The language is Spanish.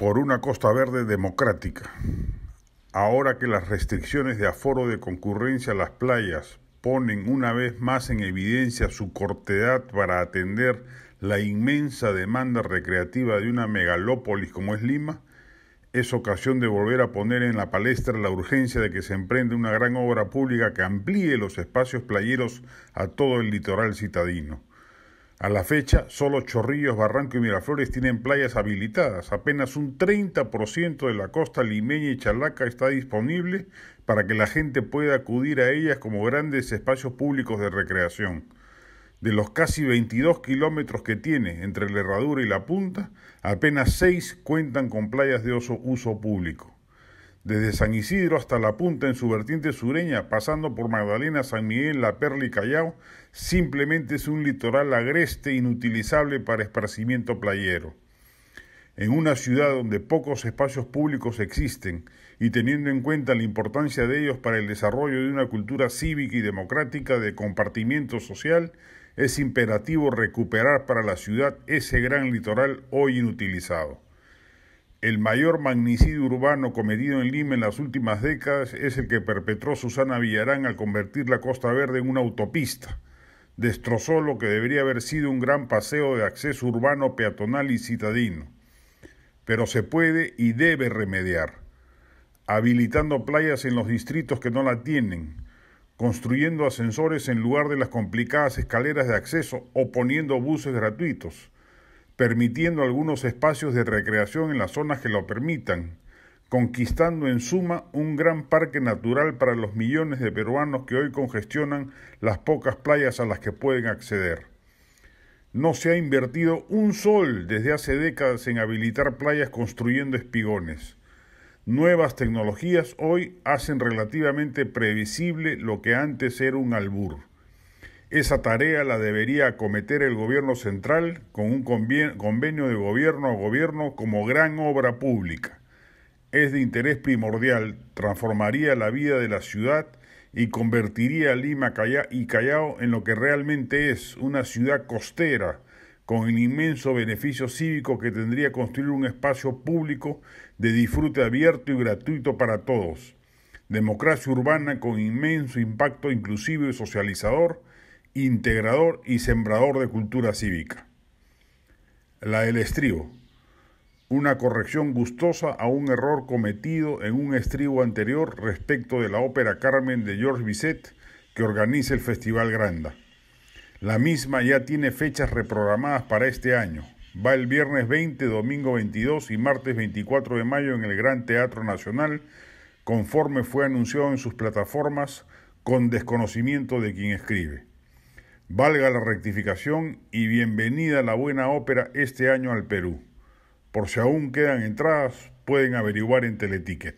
por una Costa Verde democrática. Ahora que las restricciones de aforo de concurrencia a las playas ponen una vez más en evidencia su cortedad para atender la inmensa demanda recreativa de una megalópolis como es Lima, es ocasión de volver a poner en la palestra la urgencia de que se emprende una gran obra pública que amplíe los espacios playeros a todo el litoral citadino. A la fecha, solo Chorrillos, Barranco y Miraflores tienen playas habilitadas. Apenas un 30% de la costa limeña y chalaca está disponible para que la gente pueda acudir a ellas como grandes espacios públicos de recreación. De los casi 22 kilómetros que tiene entre la herradura y la punta, apenas 6 cuentan con playas de uso público desde San Isidro hasta La Punta en su vertiente sureña, pasando por Magdalena, San Miguel, La Perla y Callao, simplemente es un litoral agreste inutilizable para esparcimiento playero. En una ciudad donde pocos espacios públicos existen y teniendo en cuenta la importancia de ellos para el desarrollo de una cultura cívica y democrática de compartimiento social, es imperativo recuperar para la ciudad ese gran litoral hoy inutilizado. El mayor magnicidio urbano cometido en Lima en las últimas décadas es el que perpetró Susana Villarán al convertir la Costa Verde en una autopista. Destrozó lo que debería haber sido un gran paseo de acceso urbano, peatonal y citadino. Pero se puede y debe remediar, habilitando playas en los distritos que no la tienen, construyendo ascensores en lugar de las complicadas escaleras de acceso o poniendo buses gratuitos permitiendo algunos espacios de recreación en las zonas que lo permitan, conquistando en suma un gran parque natural para los millones de peruanos que hoy congestionan las pocas playas a las que pueden acceder. No se ha invertido un sol desde hace décadas en habilitar playas construyendo espigones. Nuevas tecnologías hoy hacen relativamente previsible lo que antes era un albur. Esa tarea la debería acometer el gobierno central con un convenio de gobierno a gobierno como gran obra pública. Es de interés primordial, transformaría la vida de la ciudad y convertiría a Lima y Callao en lo que realmente es, una ciudad costera, con el inmenso beneficio cívico que tendría construir un espacio público de disfrute abierto y gratuito para todos. Democracia urbana con inmenso impacto inclusivo y socializador integrador y sembrador de cultura cívica. La del estribo, una corrección gustosa a un error cometido en un estribo anterior respecto de la ópera Carmen de George Bizet que organiza el Festival Granda. La misma ya tiene fechas reprogramadas para este año. Va el viernes 20, domingo 22 y martes 24 de mayo en el Gran Teatro Nacional, conforme fue anunciado en sus plataformas con desconocimiento de quien escribe. Valga la rectificación y bienvenida la buena ópera este año al Perú. Por si aún quedan entradas, pueden averiguar en Teleticket.